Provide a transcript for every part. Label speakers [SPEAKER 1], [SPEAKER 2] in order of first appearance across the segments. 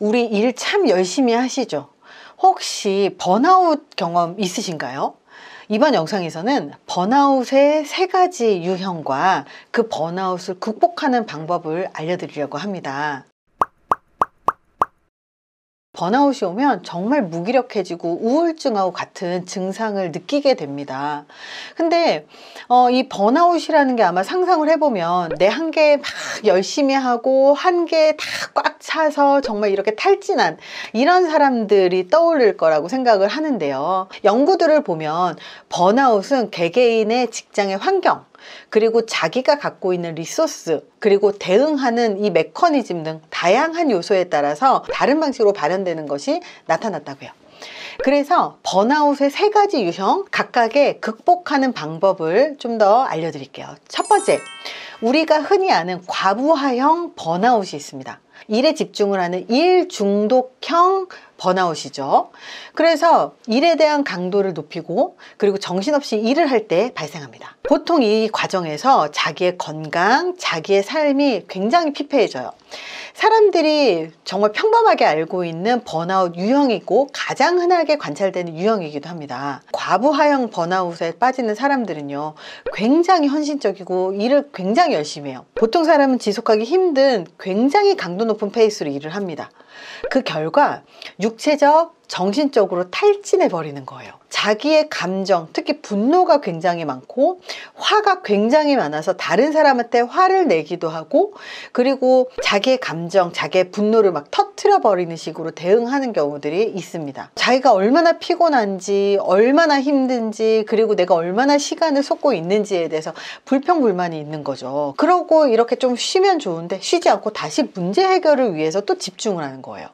[SPEAKER 1] 우리 일 참 열심히 하시죠? 혹시 번아웃 경험 있으신가요? 이번 영상에서는 번아웃의 세 가지 유형과 그 번아웃을 극복하는 방법을 알려드리려고 합니다. 번아웃이 오면 정말 무기력해지고 우울증하고 같은 증상을 느끼게 됩니다. 근데 어, 이 번아웃이라는 게 아마 상상을 해보면 내 한 개 막 열심히 하고 한 개 다 꽉 차서 정말 이렇게 탈진한 이런 사람들이 떠오를 거라고 생각을 하는데요. 연구들을 보면 번아웃은 개개인의 직장의 환경 그리고 자기가 갖고 있는 리소스 그리고 대응하는 이 메커니즘 등 다양한 요소에 따라서 다른 방식으로 발현되는 것이 나타났다고요. 그래서 번아웃의 세 가지 유형 각각의 극복하는 방법을 좀 더 알려드릴게요. 첫 번째, 우리가 흔히 아는 과부하형 번아웃이 있습니다. 일에 집중을 하는 일 중독형 번아웃이죠. 그래서 일에 대한 강도를 높이고 그리고 정신없이 일을 할 때 발생합니다. 보통 이 과정에서 자기의 건강, 자기의 삶이 굉장히 피폐해져요. 사람들이 정말 평범하게 알고 있는 번아웃 유형이고 가장 흔하게 관찰되는 유형이기도 합니다. 과부하형 번아웃에 빠지는 사람들은요, 굉장히 헌신적이고 일을 굉장히 열심히 해요. 보통 사람은 지속하기 힘든 굉장히 강도 높은 페이스로 일을 합니다. 그 결과 육체적 정신적으로 탈진해 버리는 거예요. 자기의 감정, 특히 분노가 굉장히 많고 화가 굉장히 많아서 다른 사람한테 화를 내기도 하고 그리고 자기의 감정, 자기의 분노를 막 터트려 버리는 식으로 대응하는 경우들이 있습니다. 자기가 얼마나 피곤한지, 얼마나 힘든지, 그리고 내가 얼마나 시간을 쏟고 있는지에 대해서 불평불만이 있는 거죠. 그러고 이렇게 좀 쉬면 좋은데 쉬지 않고 다시 문제 해결을 위해서 또 집중을 하는 거예요.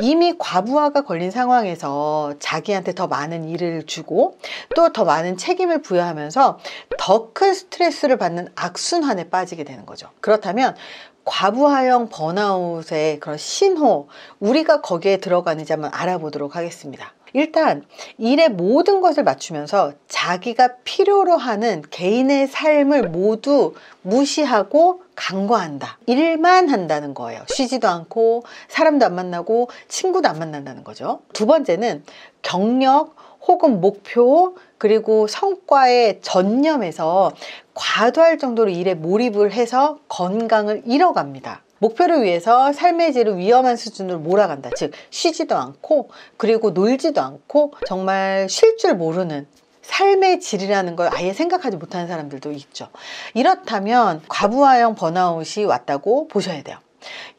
[SPEAKER 1] 이미 과부하가 걸린 상황에서 자기한테 더 많은 일을 주고 또 더 많은 책임을 부여하면서 더 큰 스트레스를 받는 악순환에 빠지게 되는 거죠. 그렇다면 과부하형 번아웃의 그런 신호 우리가 거기에 들어가는지 한번 알아보도록 하겠습니다. 일단 일의 모든 것을 맞추면서 자기가 필요로 하는 개인의 삶을 모두 무시하고 간과한다. 일만 한다는 거예요. 쉬지도 않고 사람도 안 만나고 친구도 안 만난다는 거죠. 두 번째는 경력 혹은 목표 그리고 성과에 전념해서 과도할 정도로 일에 몰입을 해서 건강을 잃어갑니다. 목표를 위해서 삶의 질을 위험한 수준으로 몰아간다. 즉 쉬지도 않고 그리고 놀지도 않고 정말 쉴 줄 모르는 삶의 질이라는 걸 아예 생각하지 못하는 사람들도 있죠. 이렇다면 과부하형 번아웃이 왔다고 보셔야 돼요.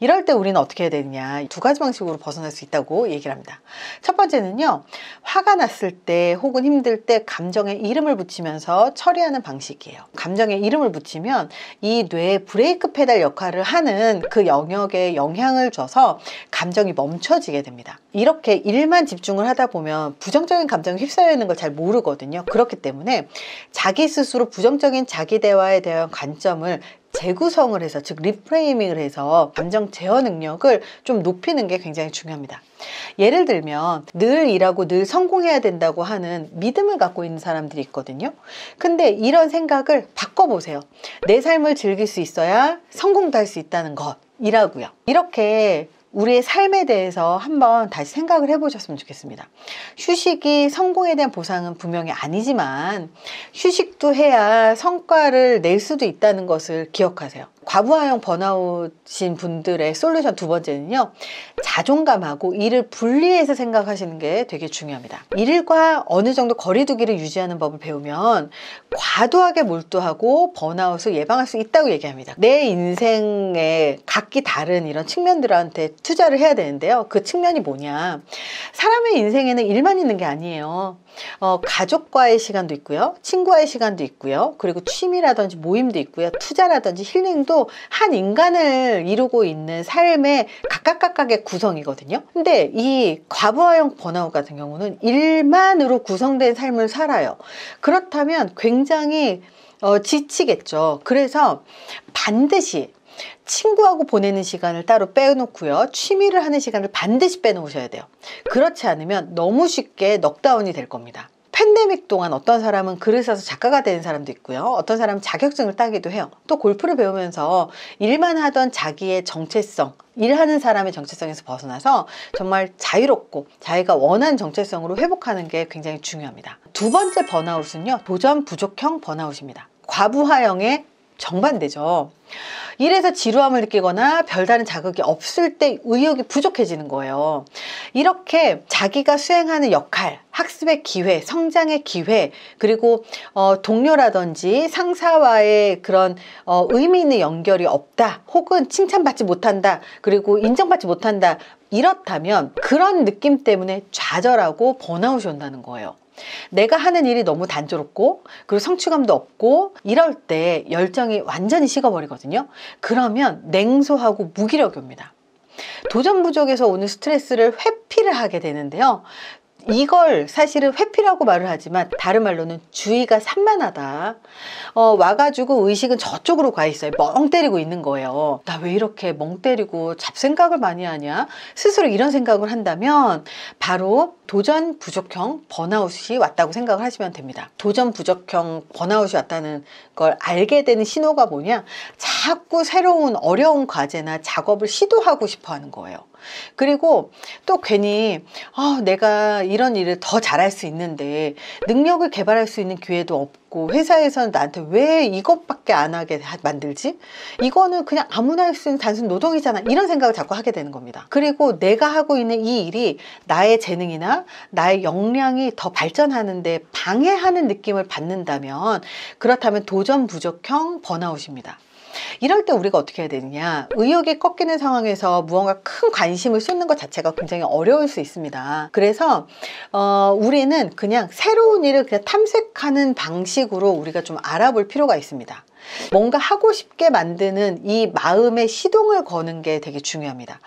[SPEAKER 1] 이럴 때 우리는 어떻게 해야 되느냐 두 가지 방식으로 벗어날 수 있다고 얘기를 합니다. 첫 번째는요. 화가 났을 때 혹은 힘들 때 감정에 이름을 붙이면서 처리하는 방식이에요. 감정에 이름을 붙이면 이뇌의 브레이크 페달 역할을 하는 그 영역에 영향을 줘서 감정이 멈춰지게 됩니다. 이렇게 일만 집중을 하다 보면 부정적인 감정이 휩싸여 있는 걸 잘 모르거든요. 그렇기 때문에 자기 스스로 부정적인 자기 대화에 대한 관점을 재구성을 해서 즉 리프레이밍을 해서 감정 제어 능력을 좀 높이는 게 굉장히 중요합니다. 예를 들면 늘 일하고 늘 성공해야 된다고 하는 믿음을 갖고 있는 사람들이 있거든요. 근데 이런 생각을 바꿔보세요. 내 삶을 즐길 수 있어야 성공도 할 수 있다는 것이라고요. 이렇게 우리의 삶에 대해서 한번 다시 생각을 해보셨으면 좋겠습니다. 휴식이 성공에 대한 보상은 분명히 아니지만 휴식도 해야 성과를 낼 수도 있다는 것을 기억하세요. 과부하형 번아웃인 분들의 솔루션 두 번째는요. 자존감하고 일을 분리해서 생각하시는 게 되게 중요합니다. 일과 어느 정도 거리두기를 유지하는 법을 배우면 과도하게 몰두하고 번아웃을 예방할 수 있다고 얘기합니다. 내인생에 각기 다른 이런 측면들한테 투자를 해야 되는데요. 그 측면이 뭐냐. 사람의 인생에는 일만 있는 게 아니에요. 어, 가족과의 시간도 있고요. 친구와의 시간도 있고요. 그리고 취미라든지 모임도 있고요. 투자라든지 힐링도 것도 한 인간을 이루고 있는 삶의 각각각각의 구성이거든요. 근데 이 과부하형 번아웃 같은 경우는 일만으로 구성된 삶을 살아요. 그렇다면 굉장히 어, 지치겠죠. 그래서 반드시 친구하고 보내는 시간을 따로 빼놓고요. 취미를 하는 시간을 반드시 빼놓으셔야 돼요. 그렇지 않으면 너무 쉽게 넉다운이 될 겁니다. 팬데믹 동안 어떤 사람은 글을 써서 작가가 되는 사람도 있고요. 어떤 사람은 자격증을 따기도 해요. 또 골프를 배우면서 일만 하던 자기의 정체성, 일하는 사람의 정체성에서 벗어나서 정말 자유롭고 자기가 원하는 정체성으로 회복하는 게 굉장히 중요합니다. 두 번째 번아웃은요. 도전 부족형 번아웃입니다. 과부하형의 정반대죠. 일에서 지루함을 느끼거나 별다른 자극이 없을 때 의욕이 부족해지는 거예요. 이렇게 자기가 수행하는 역할, 학습의 기회, 성장의 기회, 그리고 어, 동료라든지 상사와의 그런 어, 의미 있는 연결이 없다, 혹은 칭찬받지 못한다, 그리고 인정받지 못한다, 이렇다면 그런 느낌 때문에 좌절하고 번아웃이 온다는 거예요. 내가 하는 일이 너무 단조롭고 그리고 성취감도 없고 이럴 때 열정이 완전히 식어버리거든요. 그러면 냉소하고 무기력이 옵니다. 도전 부족에서 오는 스트레스를 회피를 하게 되는데요. 이걸 사실은 회피라고 말을 하지만 다른 말로는 주의가 산만하다 어, 와가지고 의식은 저쪽으로 가 있어요 멍 때리고 있는 거예요 나 왜 이렇게 멍 때리고 잡생각을 많이 하냐 스스로 이런 생각을 한다면 바로 도전 부족형 번아웃이 왔다고 생각을 하시면 됩니다. 도전 부족형 번아웃이 왔다는 걸 알게 되는 신호가 뭐냐? 자꾸 새로운 어려운 과제나 작업을 시도하고 싶어 하는 거예요. 그리고 또 괜히 아, 내가 이런 일을 더 잘할 수 있는데 능력을 개발할 수 있는 기회도 없고 있고 회사에서는 나한테 왜 이것밖에 안 하게 만들지? 이거는 그냥 아무나 할 수 있는 단순 노동이잖아 이런 생각을 자꾸 하게 되는 겁니다 그리고 내가 하고 있는 이 일이 나의 재능이나 나의 역량이 더 발전하는데 방해하는 느낌을 받는다면 그렇다면 도전 부족형 번아웃입니다 이럴 때 우리가 어떻게 해야 되느냐 의욕이 꺾이는 상황에서 무언가 큰 관심을 쏟는 것 자체가 굉장히 어려울 수 있습니다 그래서 어, 우리는 그냥 새로운 일을 그냥 탐색하는 방식으로 우리가 좀 알아볼 필요가 있습니다 뭔가 하고 싶게 만드는 이 마음의 시동을 거는 게 되게 중요합니다.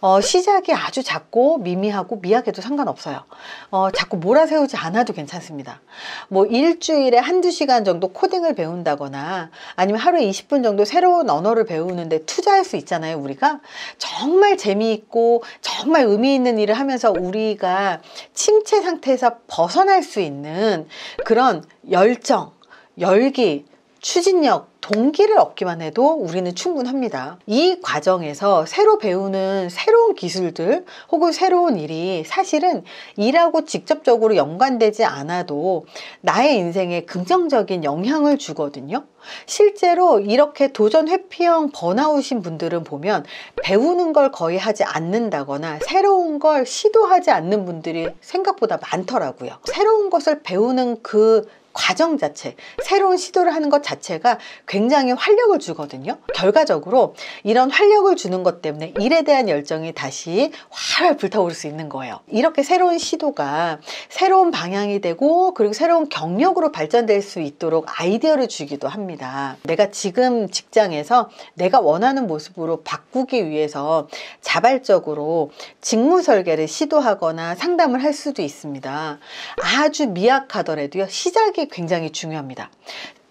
[SPEAKER 1] 어, 시작이 아주 작고 미미하고 미약해도 상관없어요. 어, 자꾸 몰아세우지 않아도 괜찮습니다. 뭐 일주일에 한 두 시간 정도 코딩을 배운다거나 아니면 하루에 20분 정도 새로운 언어를 배우는데 투자할 수 있잖아요, 우리가. 정말 재미있고 정말 의미 있는 일을 하면서 우리가 침체 상태에서 벗어날 수 있는 그런 열정, 열기, 추진력, 동기를 얻기만 해도 우리는 충분합니다. 이 과정에서 새로 배우는 새로운 기술들 혹은 새로운 일이 사실은 일하고 직접적으로 연관되지 않아도 나의 인생에 긍정적인 영향을 주거든요. 실제로 이렇게 도전 회피형 번아웃인 분들은 보면 배우는 걸 거의 하지 않는다거나 새로운 걸 시도하지 않는 분들이 생각보다 많더라고요. 새로운 것을 배우는 그 과정 자체 새로운 시도를 하는 것 자체가 굉장히 활력을 주거든요 결과적으로 이런 활력을 주는 것 때문에 일에 대한 열정이 다시 활활 불타오를 수 있는 거예요 이렇게 새로운 시도가 새로운 방향이 되고 그리고 새로운 경력으로 발전될 수 있도록 아이디어를 주기도 합니다 내가 지금 직장에서 내가 원하는 모습으로 바꾸기 위해서 자발적으로 직무 설계를 시도하거나 상담을 할 수도 있습니다 아주 미약하더라도요 시작이 굉장히 중요합니다.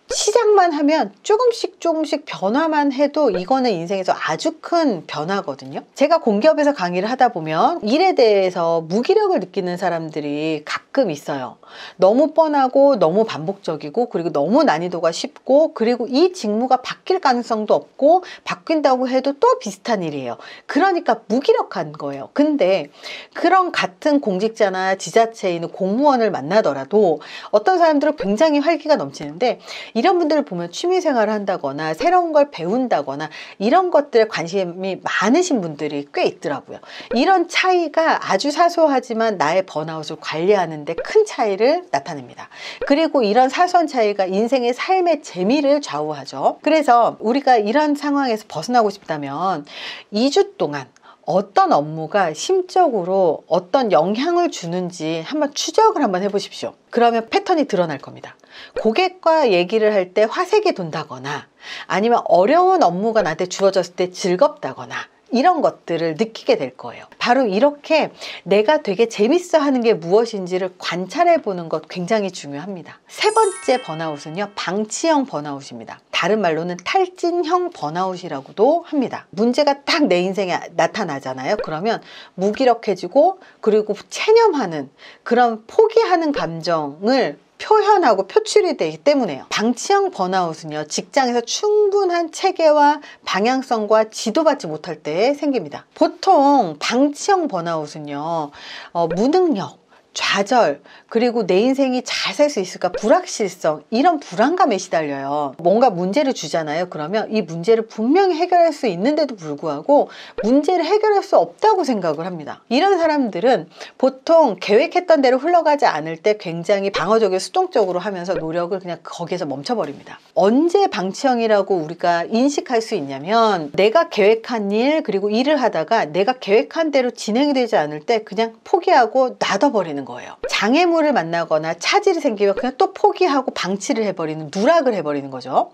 [SPEAKER 1] 시작만 하면 조금씩 조금씩 변화만 해도 이거는 인생에서 아주 큰 변화거든요. 제가 공기업에서 강의를 하다 보면 일에 대해서 무기력을 느끼는 사람들이 각 가끔 있어요. 너무 뻔하고 너무 반복적이고 그리고 너무 난이도가 쉽고 그리고 이 직무가 바뀔 가능성도 없고 바뀐다고 해도 또 비슷한 일이에요. 그러니까 무기력한 거예요. 근데 그런 같은 공직자나 지자체에 있는 공무원을 만나더라도 어떤 사람들은 굉장히 활기가 넘치는데 이런 분들을 보면 취미생활을 한다거나 새로운 걸 배운다거나 이런 것들에 관심이 많으신 분들이 꽤 있더라고요. 이런 차이가 아주 사소하지만 나의 번아웃을 관리하는 나타데큰 차이를 나타냅니다. 그리고 이런 사소한 차이가 인생의 삶의 재미를 좌우하죠. 그래서 우리가 이런 상황에서 벗어나고 싶다면 2주 동안 어떤 업무가 심적으로 어떤 영향을 주는지 한번 추적을 한번 해보십시오. 그러면 패턴이 드러날 겁니다. 고객과 얘기를 할 때 화색이 돈다거나 아니면 어려운 업무가 나한테 주어졌을 때 즐겁다거나 이런 것들을 느끼게 될 거예요. 바로 이렇게 내가 되게 재밌어 하는 게 무엇인지를 관찰해 보는 것 굉장히 중요합니다. 세 번째 번아웃은요, 방치형 번아웃입니다. 다른 말로는 탈진형 번아웃이라고도 합니다. 문제가 딱 내 인생에 나타나잖아요. 그러면 무기력해지고 그리고 체념하는 그런 포기하는 감정을 표현하고 표출이 되기 때문에요. 방치형 번아웃은요. 직장에서 충분한 체계와 방향성과 지도받지 못할 때 생깁니다. 보통 방치형 번아웃은요. 어, 무능력, 좌절, 그리고 내 인생이 잘 살 수 있을까? 불확실성, 이런 불안감에 시달려요. 뭔가 문제를 주잖아요. 그러면 이 문제를 분명히 해결할 수 있는데도 불구하고 문제를 해결할 수 없다고 생각을 합니다. 이런 사람들은 보통 계획했던 대로 흘러가지 않을 때 굉장히 방어적이고 수동적으로 하면서 노력을 그냥 거기에서 멈춰버립니다. 언제 방치형이라고 우리가 인식할 수 있냐면 내가 계획한 일, 그리고 일을 하다가 내가 계획한 대로 진행이 되지 않을 때 그냥 포기하고 놔둬버리는 거예요. 장애물을 만나거나 차질이 생기면 그냥 또 포기하고 방치를 해버리는 누락을 해버리는 거죠.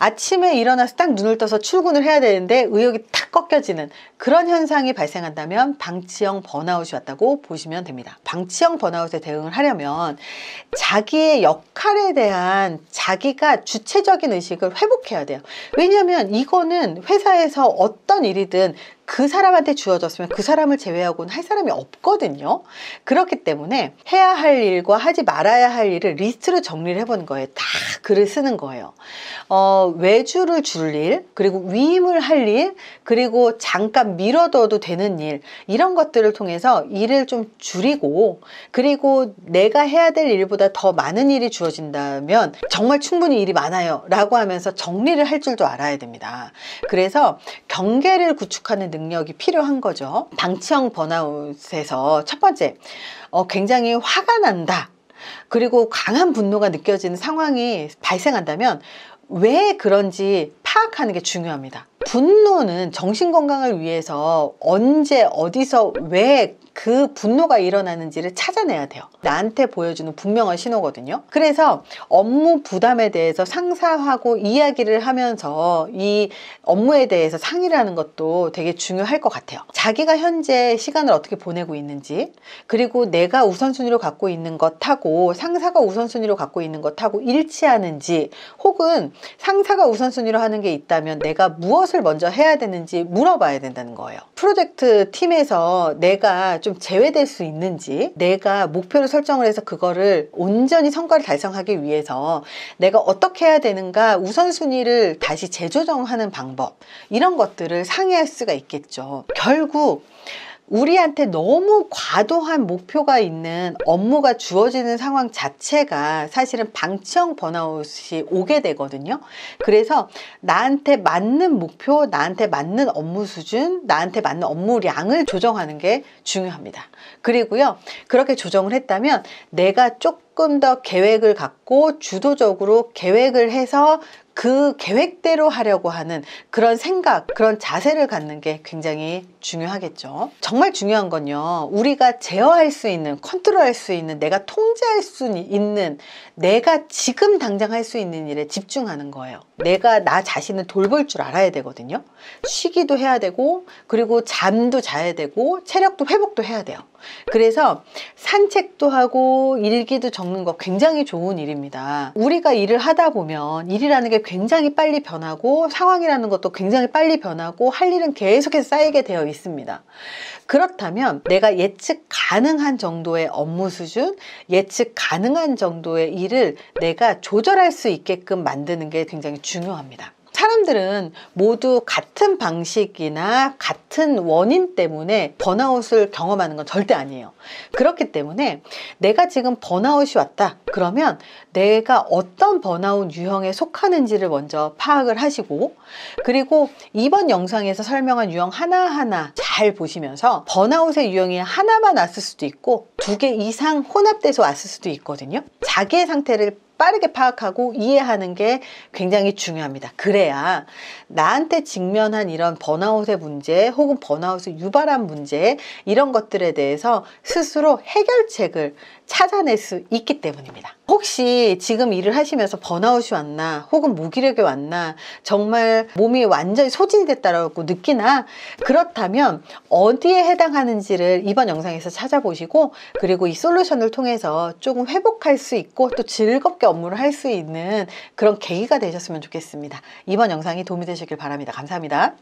[SPEAKER 1] 아침에 일어나서 딱 눈을 떠서 출근을 해야 되는데 의욕이 탁 꺾여지는 그런 현상이 발생한다면 방치형 번아웃이 왔다고 보시면 됩니다. 방치형 번아웃에 대응을 하려면 자기의 역할에 대한 자기가 주체적인 의식을 회복해야 돼요. 왜냐하면 이거는 회사에서 어떤 일이든 그 사람한테 주어졌으면 그 사람을 제외하고는 할 사람이 없거든요. 그렇기 때문에 해야 할 일과 하지 말아야 할 일을 리스트로 정리를 해본 거예요. 다 글을 쓰는 거예요. 어, 외주를 줄 일, 그리고 위임을 할 일, 그리고 그리고 잠깐 미뤄둬도 되는 일 이런 것들을 통해서 일을 좀 줄이고 그리고 내가 해야 될 일보다 더 많은 일이 주어진다면 정말 충분히 일이 많아요 라고 하면서 정리를 할 줄도 알아야 됩니다 그래서 경계를 구축하는 능력이 필요한 거죠 방치형 번아웃에서 첫 번째 어, 굉장히 화가 난다 그리고 강한 분노가 느껴지는 상황이 발생한다면 왜 그런지 파악하는 게 중요합니다. 분노는 정신 건강을 위해서 언제 어디서 왜그 분노가 일어나는지를 찾아내야 돼요. 나한테 보여주는 분명한 신호거든요. 그래서 업무 부담에 대해서 상사하고 이야기를 하면서 이 업무에 대해서 상의를 하는 것도 되게 중요할 것 같아요. 자기가 현재 시간을 어떻게 보내고 있는지 그리고 내가 우선순위로 갖고 있는 것하고 상사가 우선순위로 갖고 있는 것하고 일치하는지 혹은 상사가 우선순위로 하는 게 있다면 내가 무엇을 먼저 해야 되는지 물어봐야 된다는 거예요. 프로젝트 팀에서 내가 좀좀 제외될 수 있는지 내가 목표를 설정을 해서 그거를 온전히 성과를 달성하기 위해서 내가 어떻게 해야 되는가 우선순위를 다시 재조정하는 방법 이런 것들을 상의할 수가 있겠죠. 결국 우리한테 너무 과도한 목표가 있는 업무가 주어지는 상황 자체가 사실은 방치형 번아웃이 오게 되거든요. 그래서 나한테 맞는 목표, 나한테 맞는 업무 수준, 나한테 맞는 업무량을 조정하는 게 중요합니다. 그리고요, 그렇게 조정을 했다면 내가 조금 더 계획을 갖고 주도적으로 계획을 해서 그 계획대로 하려고 하는 그런 생각, 그런 자세를 갖는 게 굉장히 중요하겠죠. 정말 중요한 건요. 우리가 제어할 수 있는, 컨트롤할 수 있는, 내가 통제할 수 있는, 내가 지금 당장 할 수 있는 일에 집중하는 거예요. 내가 나 자신을 돌볼 줄 알아야 되거든요. 쉬기도 해야 되고, 그리고 잠도 자야 되고, 체력도 회복도 해야 돼요. 그래서 산책도 하고, 일기도 적는 거 굉장히 좋은 일입니다. 우리가 일을 하다 보면 일이라는 게 굉장히 빨리 변하고 상황이라는 것도 굉장히 빨리 변하고 할 일은 계속해서 쌓이게 되어 있습니다. 그렇다면 내가 예측 가능한 정도의 업무 수준, 예측 가능한 정도의 일을 내가 조절할 수 있게끔 만드는 게 굉장히 중요합니다. 사람들은 모두 같은 방식이나 같은 원인 때문에 번아웃을 경험하는 건 절대 아니에요. 그렇기 때문에 내가 지금 번아웃이 왔다. 그러면 내가 어떤 번아웃 유형에 속하는지를 먼저 파악을 하시고 그리고 이번 영상에서 설명한 유형 하나하나 잘 보시면서 번아웃의 유형이 하나만 왔을 수도 있고 두 개 이상 혼합돼서 왔을 수도 있거든요. 자기의 상태를 빠르게 파악하고 이해하는 게 굉장히 중요합니다. 그래야 나한테 직면한 이런 번아웃의 문제 혹은 번아웃을 유발한 문제 이런 것들에 대해서 스스로 해결책을 찾아낼 수 있기 때문입니다. 혹시 지금 일을 하시면서 번아웃이 왔나 혹은 무기력이 왔나 정말 몸이 완전히 소진이 됐다고 느끼나 그렇다면 어디에 해당하는지를 이번 영상에서 찾아보시고 그리고 이 솔루션을 통해서 조금 회복할 수 있고 또 즐겁게 업무를 할 수 있는 그런 계기가 되셨으면 좋겠습니다. 이번 영상이 도움이 되시길 바랍니다. 감사합니다.